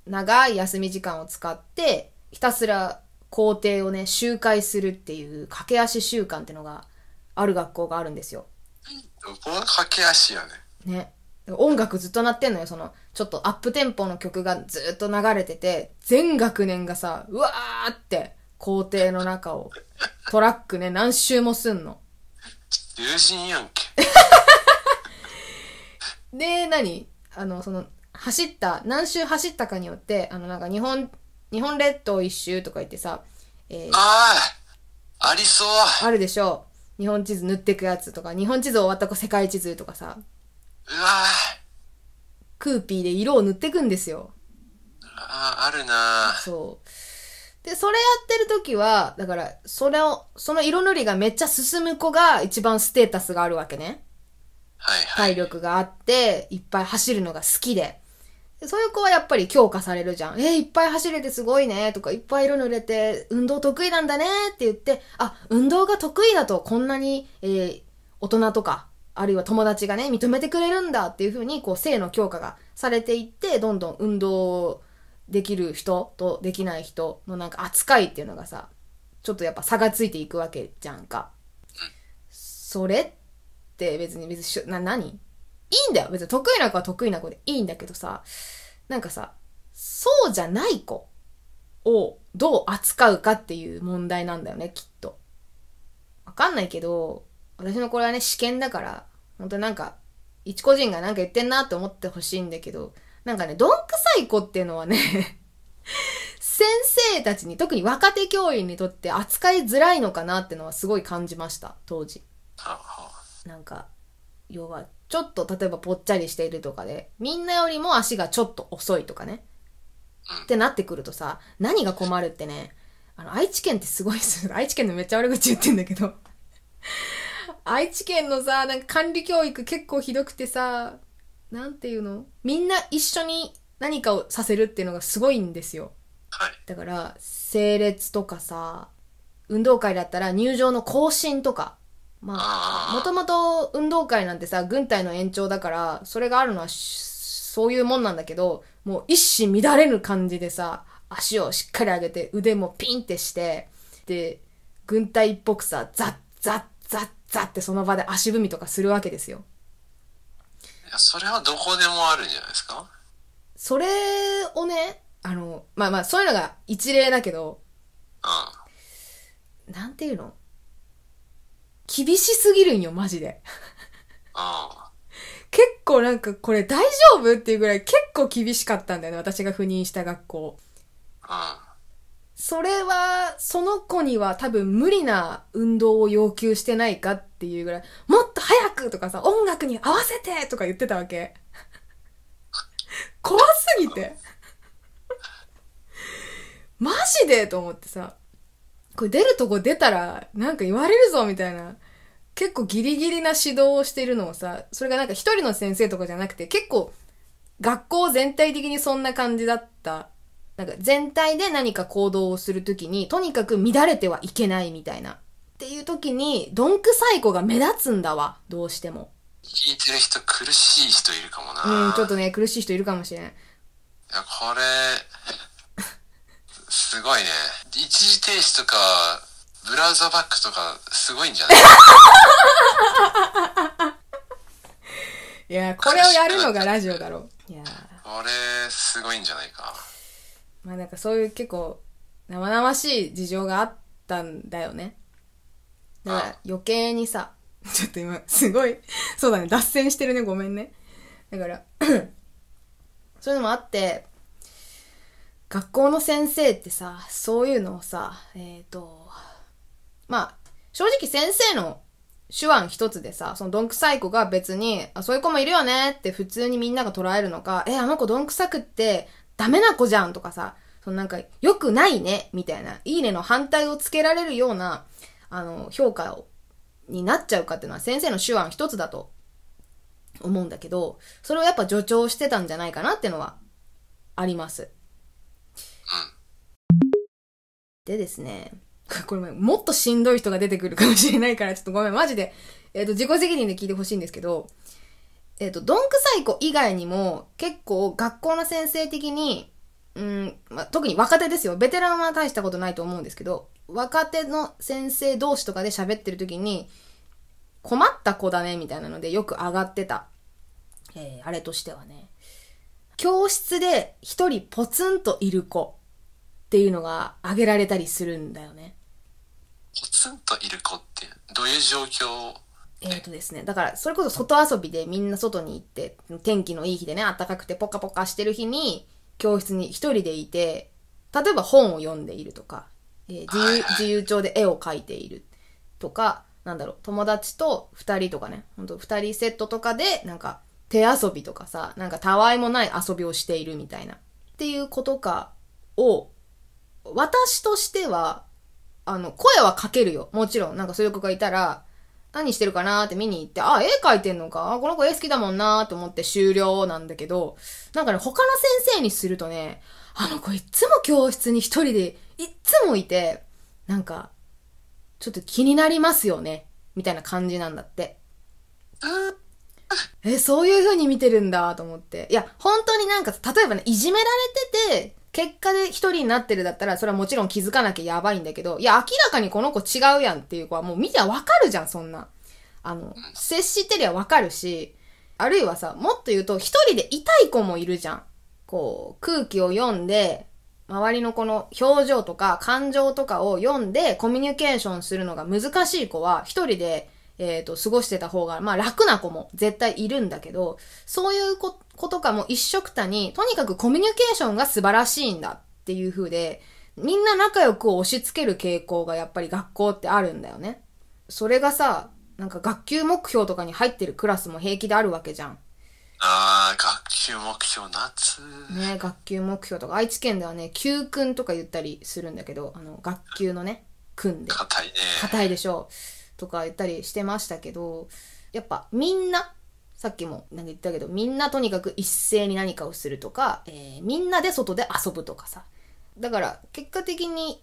長い休み時間を使って、ひたすら工程をね、周回するっていう、駆け足習慣ってのがある学校があるんですよ。この駆け足やね。ね。音楽ずっと鳴ってんのよ、その、ちょっとアップテンポの曲がずっと流れてて、全学年がさ、うわーって、校庭の中を、トラックね、何周もすんの。友人やんけ。で、何あの、その、走った、何周走ったかによって、あの、なんか日本、日本列島一周とか言ってさ、えー、ああありそうあるでしょう。日本地図塗っていくやつとか、日本地図終わった子世界地図とかさ。うわクーピーで色を塗っていくんですよ。ああ、あるなそう。で、それやってる時は、だから、それを、その色塗りがめっちゃ進む子が一番ステータスがあるわけね。はいはい。体力があって、いっぱい走るのが好きで。でそういう子はやっぱり強化されるじゃん。えー、いっぱい走れてすごいねとか、いっぱい色塗れて、運動得意なんだねって言って、あ、運動が得意だとこんなに、えー、大人とか、あるいは友達がね、認めてくれるんだっていうふうに、こう、性の強化がされていって、どんどん運動できる人とできない人のなんか扱いっていうのがさ、ちょっとやっぱ差がついていくわけじゃんか。それって別に別に、な、何いいんだよ。別に得意な子は得意な子でいいんだけどさ、なんかさ、そうじゃない子をどう扱うかっていう問題なんだよね、きっと。わかんないけど、私のこれはね、試験だから、本当なんか、一個人がなんか言ってんなって思ってほしいんだけど、なんかね、どんくさい子っていうのはね 先生たちに、特に若手教員にとって扱いづらいのかなってのはすごい感じました、当時。なんか、って。ちょっと例えばぽっちゃりしているとかで、みんなよりも足がちょっと遅いとかね。ってなってくるとさ、何が困るってね、あの、愛知県ってすごいっすよ。愛知県のめっちゃ悪口言ってんだけど 愛知県のさ、なんか管理教育結構ひどくてさ、なんていうのみんな一緒に何かをさせるっていうのがすごいんですよ。はい。だから、整列とかさ、運動会だったら入場の更新とか、まあ、もともと運動会なんてさ、軍隊の延長だから、それがあるのは、そういうもんなんだけど、もう一糸乱れぬ感じでさ、足をしっかり上げて、腕もピンってして、で、軍隊っぽくさ、ザッザッザッザッってその場で足踏みとかするわけですよ。いや、それはどこでもあるんじゃないですかそれをね、あの、まあまあ、そういうのが一例だけど、うん。なんていうの厳しすぎるんよ、マジで。結構なんかこれ大丈夫っていうぐらい結構厳しかったんだよね、私が赴任した学校。それは、その子には多分無理な運動を要求してないかっていうぐらい、もっと早くとかさ、音楽に合わせてとか言ってたわけ。怖すぎて。マジでと思ってさ。これ出るとこ出たら、なんか言われるぞみたいな、結構ギリギリな指導をしているのをさ、それがなんか一人の先生とかじゃなくて、結構学校全体的にそんな感じだった。なんか全体で何か行動をするときに、とにかく乱れてはいけないみたいな。っていうときに、どんくさい子が目立つんだわ、どうしても。聞いてる人苦しい人いるかもな。うん、ちょっとね、苦しい人いるかもしれん。いや、これ、すごいね。一時停止とか、ブラウザバックとか、すごいんじゃないいや、これをやるのがラジオだろう。いやこれ、すごいんじゃないか。まあなんかそういう結構、生々しい事情があったんだよね。だから余計にさ、ちょっと今、すごい、そうだね、脱線してるね、ごめんね。だから そういうのもあって、学校の先生ってさ、そういうのをさ、えっ、ー、と、まあ、正直先生の手腕一つでさ、そのどんくさい子が別に、あ、そういう子もいるよねって普通にみんなが捉えるのか、え、あの子どんくさくってダメな子じゃんとかさ、そのなんか、良くないねみたいな、いいねの反対をつけられるような、あの、評価を、になっちゃうかっていうのは先生の手腕一つだと思うんだけど、それをやっぱ助長してたんじゃないかなっていうのはあります。でですね、これもっとしんどい人が出てくるかもしれないから、ちょっとごめん、マジで、えっ、ー、と、自己責任で聞いてほしいんですけど、えっ、ー、と、どんくさい子以外にも、結構学校の先生的に、うんまあ、特に若手ですよ。ベテランは大したことないと思うんですけど、若手の先生同士とかで喋ってる時に、困った子だね、みたいなのでよく上がってた。えー、あれとしてはね。教室で一人ポツンといる子。っていうのが挙げられたりするんだよね。ポツンといる子ってどういう状況えっ、とですね、だから、それこそ外遊びでみんな外に行って、天気のいい日でね、暖かくてポカポカしてる日に、教室に一人でいて、例えば本を読んでいるとか、えー、自由、自由帳で絵を描いているとか、なんだろう、友達と二人とかね、ほんと二人セットとかで、なんか、手遊びとかさ、なんかたわいもない遊びをしているみたいな、っていうことかを私としては、あの、声はかけるよ。もちろん。なんかそういう子がいたら、何してるかなーって見に行って、あ、絵描いてんのかこの子絵好きだもんなーと思って終了なんだけど、なんかね、他の先生にするとね、あの子いっつも教室に一人で、いっつもいて、なんか、ちょっと気になりますよね。みたいな感じなんだって。え、そういう風に見てるんだと思って。いや、本当になんか、例えばね、いじめられてて、結果で一人になってるだったら、それはもちろん気づかなきゃやばいんだけど、いや、明らかにこの子違うやんっていう子はもう見りゃわかるじゃん、そんな。あの、接してりゃわかるし、あるいはさ、もっと言うと、一人で痛い子もいるじゃん。こう、空気を読んで、周りのこの表情とか感情とかを読んでコミュニケーションするのが難しい子は、一人でえっ、ー、と、過ごしてた方が、まあ楽な子も絶対いるんだけど、そういう子とかも一緒くたに、とにかくコミュニケーションが素晴らしいんだっていう風で、みんな仲良く押し付ける傾向がやっぱり学校ってあるんだよね。それがさ、なんか学級目標とかに入ってるクラスも平気であるわけじゃん。ああ、学級目標夏。ね学級目標とか、愛知県ではね、休訓とか言ったりするんだけど、あの、学級のね、訓で。硬いね。硬いでしょう。とか言ったりしてましたけど、やっぱみんな、さっきもなんか言ったけど、みんなとにかく一斉に何かをするとか、えー、みんなで外で遊ぶとかさ。だから結果的に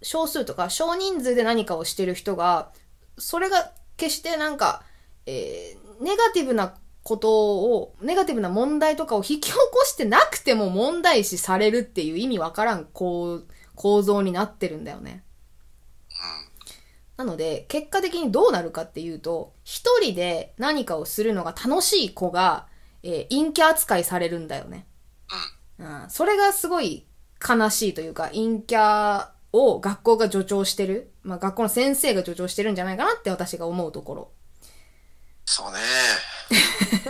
少数とか少人数で何かをしてる人が、それが決してなんか、えー、ネガティブなことを、ネガティブな問題とかを引き起こしてなくても問題視されるっていう意味わからん構構造になってるんだよね。なので、結果的にどうなるかっていうと、一人で何かをするのが楽しい子が、えー、陰キャ扱いされるんだよね。うん。それがすごい悲しいというか、陰キャを学校が助長してる。まあ学校の先生が助長してるんじゃないかなって私が思うところ。そうね。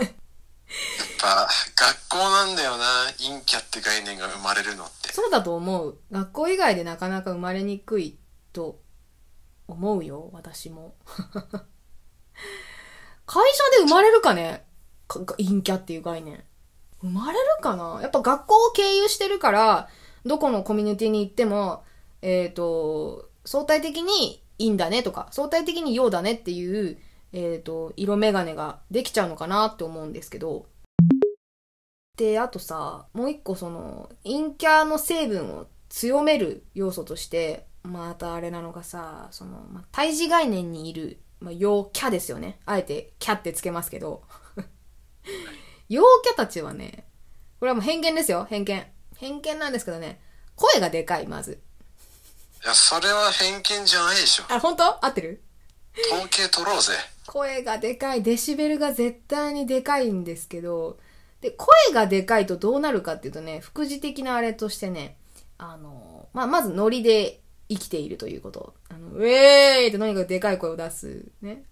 やっぱ、学校なんだよな、陰キャって概念が生まれるのって。そうだと思う。学校以外でなかなか生まれにくいと思うよ、私も。会社で生まれるかね陰キャっていう概念。生まれるかなやっぱ学校を経由してるから、どこのコミュニティに行っても、えっ、ー、と、相対的にいいんだねとか、相対的にようだねっていう、えっ、ー、と、色眼鏡ができちゃうのかなって思うんですけど。で、あとさ、もう一個その、陰キャの成分を強める要素として、またあれなのがさ、その、まあ、対児概念にいる、まあ、陽キャですよね。あえて、キャってつけますけど。陽 キャたちはね、これはもう偏見ですよ、偏見。偏見なんですけどね、声がでかい、まず。いや、それは偏見じゃないでしょ。あ、本当合ってる統計取ろうぜ。声がでかい、デシベルが絶対にでかいんですけど、で、声がでかいとどうなるかっていうとね、副次的なあれとしてね、あの、まあ、まずノリで生きているということ。あの、ウェーイって何かでかい声を出す。ね。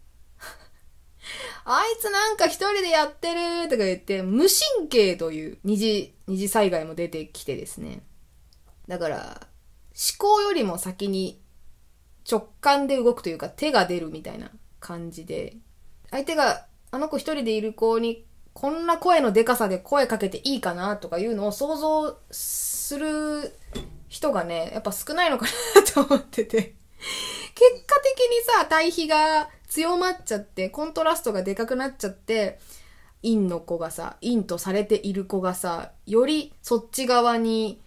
あいつなんか一人でやってるとか言って、無神経という二次、二次災害も出てきてですね。だから、思考よりも先に直感で動くというか手が出るみたいな感じで、相手があの子一人でいる子にこんな声のでかさで声かけていいかなとかいうのを想像する人がね、やっぱ少ないのかなと思ってて結果的にさ、対比が強まっちゃって、コントラストがでかくなっちゃって、陰の子がさ、陰とされている子がさ、よりそっち側に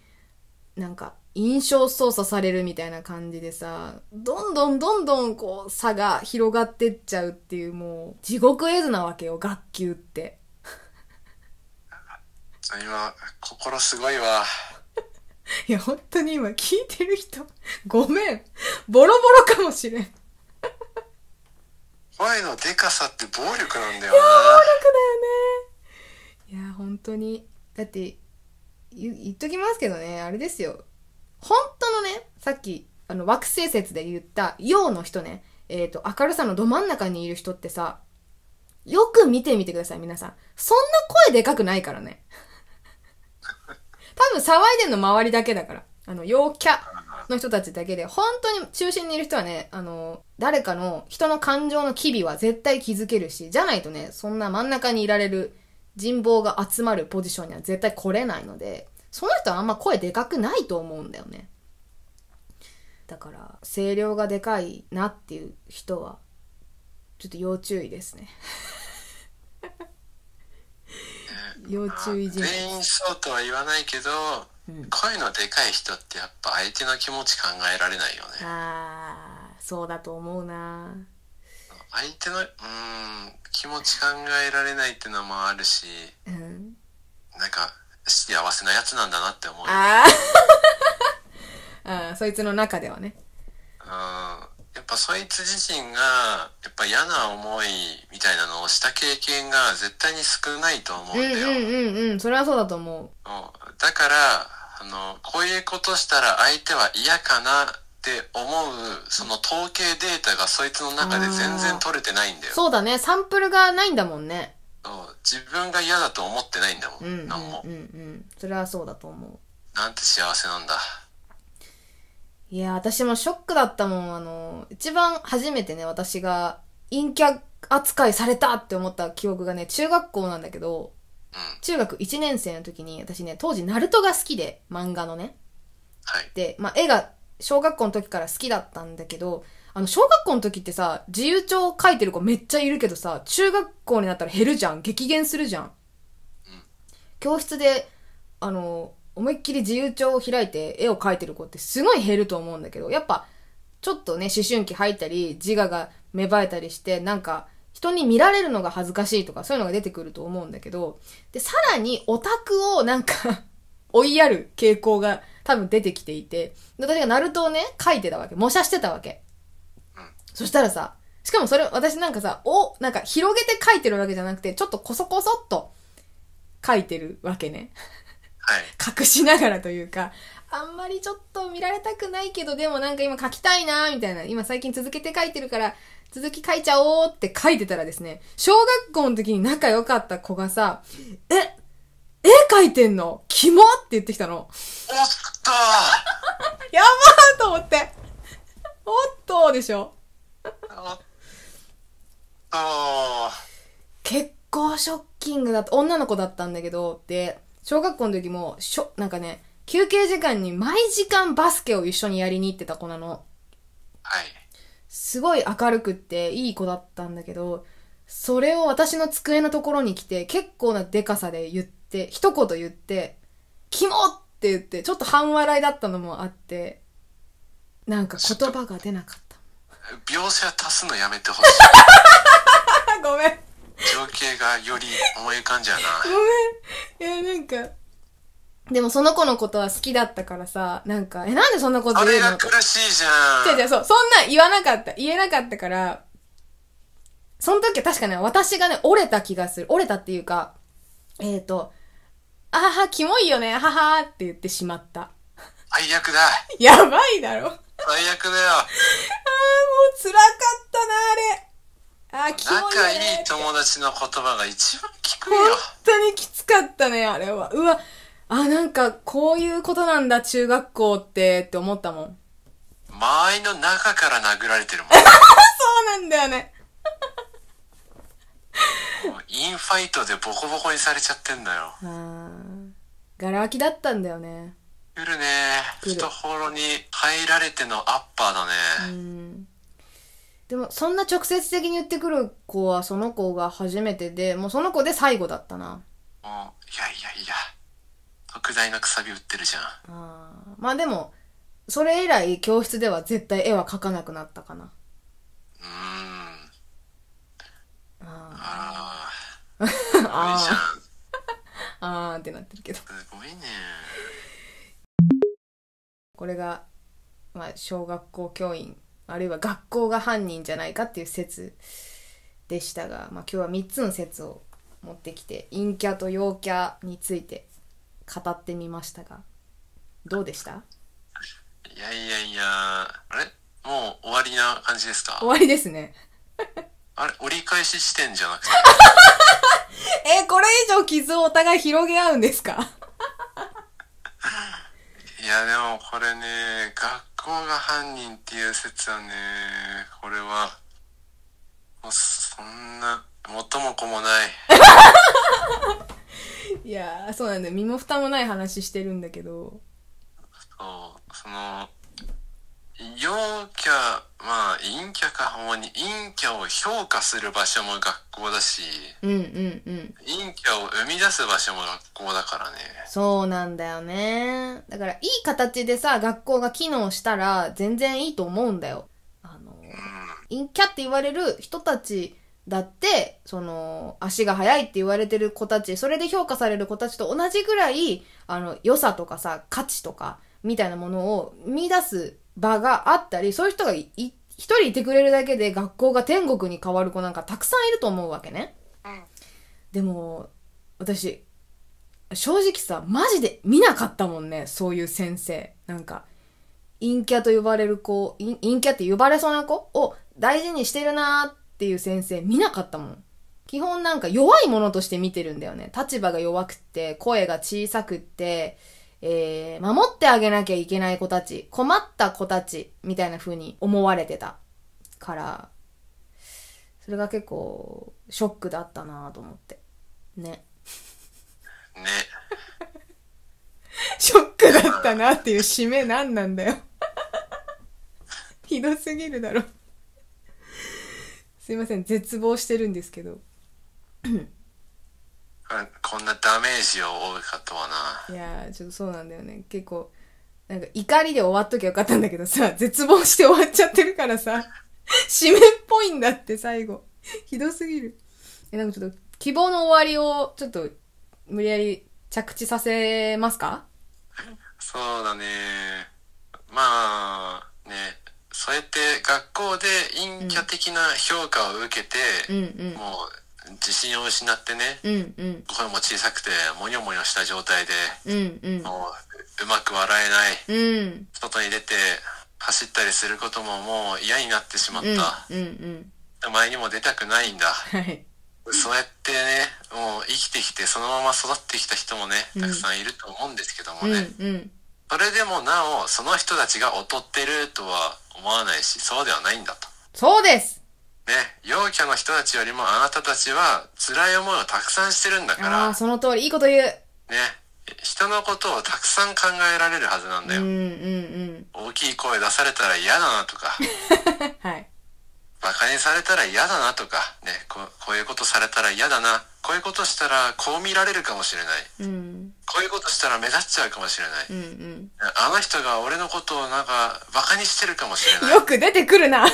なんか印象操作されるみたいな感じでさ、どんどんどんどんこう差が広がってっちゃうっていうもう地獄絵図なわけよ、学級って。今、心すごいわ。いや、本当に今聞いてる人、ごめん。ボロボロかもしれん。声のでかさって暴力なんだよな。暴力だよね。いや、本当に。だって、言言っときますけどね、あれですよ。本当のね、さっき、あの、惑星説で言った、陽の人ね、えっ、ー、と、明るさのど真ん中にいる人ってさ、よく見てみてください、皆さん。そんな声でかくないからね。多分騒いでんの周りだけだから。あの、陽キャの人たちだけで、本当に中心にいる人はね、あの、誰かの人の感情の機微は絶対気づけるし、じゃないとね、そんな真ん中にいられる人望が集まるポジションには絶対来れないので、その人はあんま声でかくないと思うんだよね。だから、声量がでかいなっていう人は、ちょっと要注意ですね。要注意人物全員そうとは言わないけど、うん、声のでかい人ってやっぱ相手の気持ち考えられないよねああそうだと思うな相手のうん気持ち考えられないってのもあるし、うん、なんか幸せなやつなんだなって思うあ あそいつの中ではねああやっぱそいつ自身がやっぱ嫌な思いみたいなのをした経験が絶対に少ないと思うんだよ。うんうんうんそれはそうだと思う。だからあのこういうことしたら相手は嫌かなって思うその統計データがそいつの中で全然取れてないんだよ。そうだね、サンプルがないんだもんね。自分が嫌だと思ってないんだもん、うん、も。うんうん、それはそうだと思う。なんて幸せなんだ。いや、私もショックだったもん。あの、一番初めてね、私が陰キャ扱いされたって思った記憶がね、中学校なんだけど、中学1年生の時に、私ね、当時、ナルトが好きで、漫画のね。はい。で、まあ、絵が小学校の時から好きだったんだけど、あの、小学校の時ってさ、自由帳書いてる子めっちゃいるけどさ、中学校になったら減るじゃん。激減するじゃん。うん、教室で、あの、思いっきり自由帳を開いて絵を描いてる子ってすごい減ると思うんだけど、やっぱ、ちょっとね、思春期入ったり、自我が芽生えたりして、なんか、人に見られるのが恥ずかしいとか、そういうのが出てくると思うんだけど、で、さらにオタクをなんか 追いやる傾向が多分出てきていて、私がナルトをね、描いてたわけ。模写してたわけ。そしたらさ、しかもそれ、私なんかさ、お、なんか広げて描いてるわけじゃなくて、ちょっとこそこそっと描いてるわけね。隠しながらというか、あんまりちょっと見られたくないけど、でもなんか今書きたいなーみたいな、今最近続けて書いてるから、続き書いちゃおうって書いてたらですね、小学校の時に仲良かった子がさ、え、絵描いてんのキモって言ってきたの。おっと やばーと思って。おっとでしょ。結構ショッキングだった。女の子だったんだけど、で、小学校の時も、しょ、なんかね、休憩時間に毎時間バスケを一緒にやりに行ってた子なの。はい。すごい明るくっていい子だったんだけど、それを私の机のところに来て結構なデカさで言って、一言言って、キモって言って、ちょっと半笑いだったのもあって、なんか言葉が出なかった。描写足すのやめてほしい。ごめん。情景がより思い浮かんじゃうな。ごめん。いや、なんか、でもその子のことは好きだったからさ、なんか、え、なんでそんなこと言うのあれが苦しいじゃん。違う違う、そう、そんな言わなかった、言えなかったから、その時は確かね、私がね、折れた気がする。折れたっていうか、えっ、ー、と、あはは、キモいよね、ははって言ってしまった。最悪だ。やばいだろ。最悪だよ。ああ、もう辛かったな、あれ。あキモい仲いい友達の言葉が一番効くよ。本当にきつかったね、あれは。うわ、あ、なんか、こういうことなんだ、中学校って、って思ったもん。間合いの中から殴られてるも そうなんだよね。インファイトでボコボコにされちゃってんだよ。あーガラ空きだったんだよね。来るね。懐に入られてのアッパーだうね。んでもそんな直接的に言ってくる子はその子が初めてでもうその子で最後だったなあ、いやいやいや特大のくさび売ってるじゃんあまあでもそれ以来教室では絶対絵は描かなくなったかなうーんああーあいいじゃんあーってなってるけどすごいねこれが、まあ、小学校教員あるいは学校が犯人じゃないかっていう説でしたが、まあ、今日は3つの説を持ってきて陰キャと陽キャについて語ってみましたがどうでしたいやいやいやあれもう終わりな感じですか終わりですね あれ折り返し地点じゃなくて えこれ以上傷をお互い広げ合うんですか いやでもこれね学こが犯人っていう説はねこれはもうそんな元も子もない いやーそうなんだよ身も蓋もない話してるんだけどそうその陽キャ、まあ、陰キャか、主に陰キャを評価する場所も学校だし、うんうんうん。陰キャを生み出す場所も学校だからね。そうなんだよね。だから、いい形でさ、学校が機能したら、全然いいと思うんだよ。あの、陰キャって言われる人たちだって、その、足が速いって言われてる子たち、それで評価される子たちと同じぐらい、あの、良さとかさ、価値とか、みたいなものを見出す場があったり、そういう人がい一人いてくれるだけで学校が天国に変わる子なんかたくさんいると思うわけね。うん、でも、私、正直さ、マジで見なかったもんね、そういう先生。なんか、陰キャと呼ばれる子、陰キャって呼ばれそうな子を大事にしてるなーっていう先生見なかったもん。基本なんか弱いものとして見てるんだよね。立場が弱くって、声が小さくって、えー、守ってあげなきゃいけない子たち、困った子たち、みたいな風に思われてたから、それが結構、ショックだったなと思って。ね。ね。ショックだったなっていう締め何なんだよ ひどすぎるだろすいません、絶望してるんですけど。こんなダメージを負うかとはないやーちょっとそうなんだよね結構なんか怒りで終わっときゃよかったんだけどさ 絶望して終わっちゃってるからさ 締めっぽいんだって最後 ひどすぎるえなんかちょっと希望の終わりをちょっと無理やり着地させますかそうだねまあねそうやって学校で陰キャ的な評価を受けて、うんうんうん、自信を失ってね、うんうん、声も小さくてもにょもにょした状態で、うんうん、もううまく笑えない、うん、外に出て走ったりすることももう嫌になってしまった、うんうんうん、前にも出たくないんだ、はい、そうやってねもう生きてきてそのまま育ってきた人もねたくさんいると思うんですけどもね、うんうん、それでもなおその人たちが劣ってるとは思わないしそうではないんだとそうですね、陽キャの人たちよりもあなたたちは辛い思いをたくさんしてるんだから。ああ、その通り、いいこと言う。ね、人のことをたくさん考えられるはずなんだよ。うんうんうん。大きい声出されたら嫌だなとか。はい。バカにされたら嫌だなとか、ね、ここういうことされたら嫌だな。こういうことしたらこう見られるかもしれない。うん、こういうことしたら目立っちゃうかもしれない。うんうん、あの人が俺のことをなんかバカにしてるかもしれない。よく出てくるな。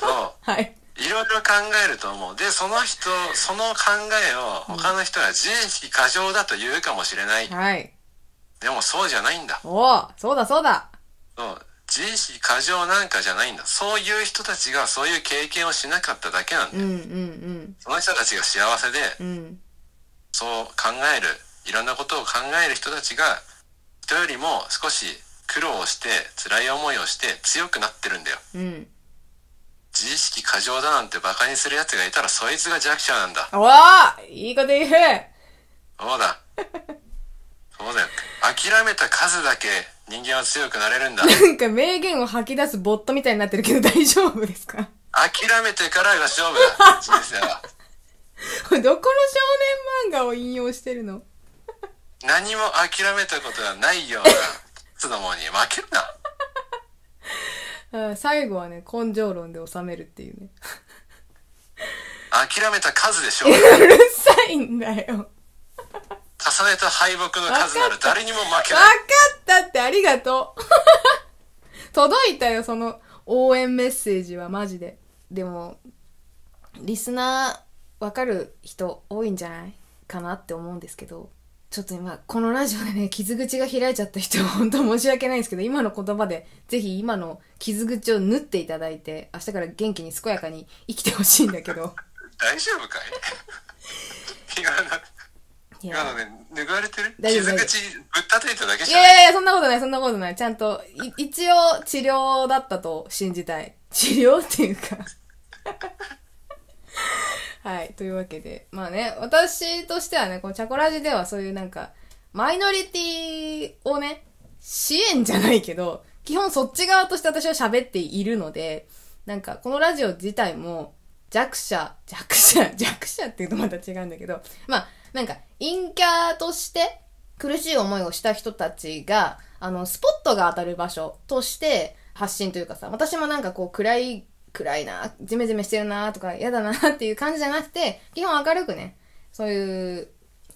そう。はい。いろいろ考えると思う。で、その人、その考えを他の人が自意識過剰だと言うかもしれない。はい。でもそうじゃないんだ。おお、そうだそうだ。そう。自意識過剰なんかじゃないんだ。そういう人たちがそういう経験をしなかっただけなんだよ。うんうんうん。その人たちが幸せで、うん、そう考える、いろんなことを考える人たちが、人よりも少し苦労をして、辛い思いをして強くなってるんだよ。うん。自意識過剰だなんて馬鹿にする奴がいたらそいつが弱者なんだ。おおいいこと言うそうだ。そうだよ。諦めた数だけ人間は強くなれるんだ。なんか名言を吐き出すボットみたいになってるけど大丈夫ですか諦めてからが勝負だ。人生は。どこの少年漫画を引用してるの 何も諦めたことがないような、つどもに負けるな。最後はね、根性論で収めるっていうね。諦めた数でしょうるさいんだよ。重ねた敗北の数なら誰にも負けない。分かったってありがとう。届いたよ、その応援メッセージはマジで。でも、リスナー分かる人多いんじゃないかなって思うんですけど。ちょっと今、このラジオでね、傷口が開いちゃった人、本当申し訳ないんですけど、今の言葉で、ぜひ今の傷口を縫っていただいて、明日から元気に健やかに生きてほしいんだけど。大丈夫かい 今の、ね、脱がれてる傷口ぶったたいただけじゃないいやいやいや、そんなことない、そんなことない。ちゃんと、一応治療だったと信じたい。治療っていうかはい。というわけで、まあね、私としてはね、このチャコラジではそういうなんか、マイノリティをね、支援じゃないけど、基本そっち側として私は喋っているので、なんかこのラジオ自体も弱者、弱者、弱者っていうとまた違うんだけど、まあ、なんか陰キャとして苦しい思いをした人たちが、あの、スポットが当たる場所として発信というかさ、私もなんかこう暗い暗いな、ジメジメしてるなとか嫌だなっていう感じじゃなくて、基本明るくね、そういう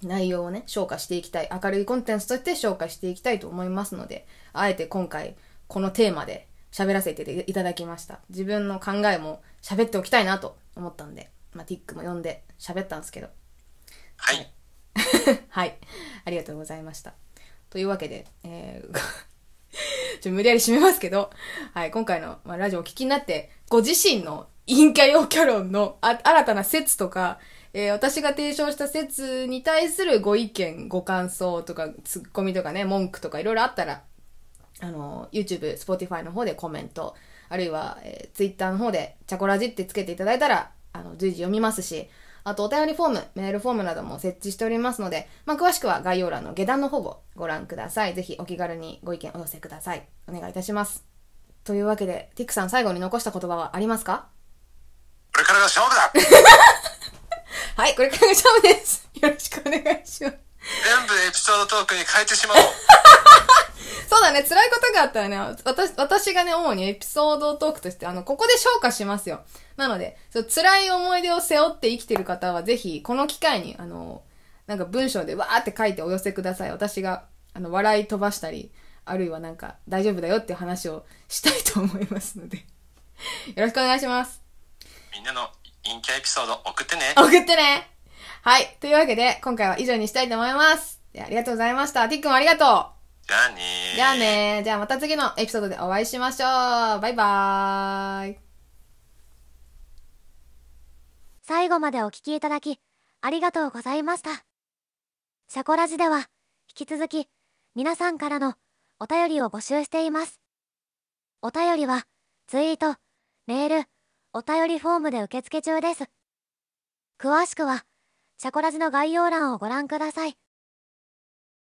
内容をね、消化していきたい。明るいコンテンツとして消化していきたいと思いますので、あえて今回、このテーマで喋らせていただきました。自分の考えも喋っておきたいなと思ったんで、まあ、ティックも読んで喋ったんですけど。はい。はい。ありがとうございました。というわけで、えーちょ無理やり締めますけど、はい、今回の、まあ、ラジオお聞きになって、ご自身の委員会用キャロンのあ新たな説とか、えー、私が提唱した説に対するご意見、ご感想とか、ツッコミとかね、文句とかいろいろあったら、あの、YouTube、Spotify の方でコメント、あるいは、えー、Twitter の方で、チャコラジってつけていただいたら、あの、随時読みますし、あとお便りフォーム、メールフォームなども設置しておりますので、まあ、詳しくは概要欄の下段の方をご覧ください。ぜひお気軽にご意見お寄せください。お願いいたします。というわけで、ティックさん最後に残した言葉はありますかこれからが勝負だ はい、これからが勝負です。よろしくお願いします。全部エピソードトークに変えてしまおう。そうだね、辛いことがあったらね、私、私がね、主にエピソードトークとして、あの、ここで消化しますよ。なので、そう辛い思い出を背負って生きてる方は、ぜひ、この機会に、あの、なんか文章でわーって書いてお寄せください。私が、あの、笑い飛ばしたり、あるいはなんか、大丈夫だよっていう話をしたいと思いますのでよろしくお願いします。みんなの陰キャエピソード送ってね。送ってねはい。というわけで、今回は以上にしたいと思います。ありがとうございました。ティックもありがとう。じゃあねじゃあねじゃあまた次のエピソードでお会いしましょう。バイバーイ。最後までお聞きいただき、ありがとうございました。シャコラジでは、引き続き、皆さんからのお便りを募集しています。お便りは、ツイート、メール、お便りフォームで受付中です。詳しくは、チャコラジの概要欄をご覧ください。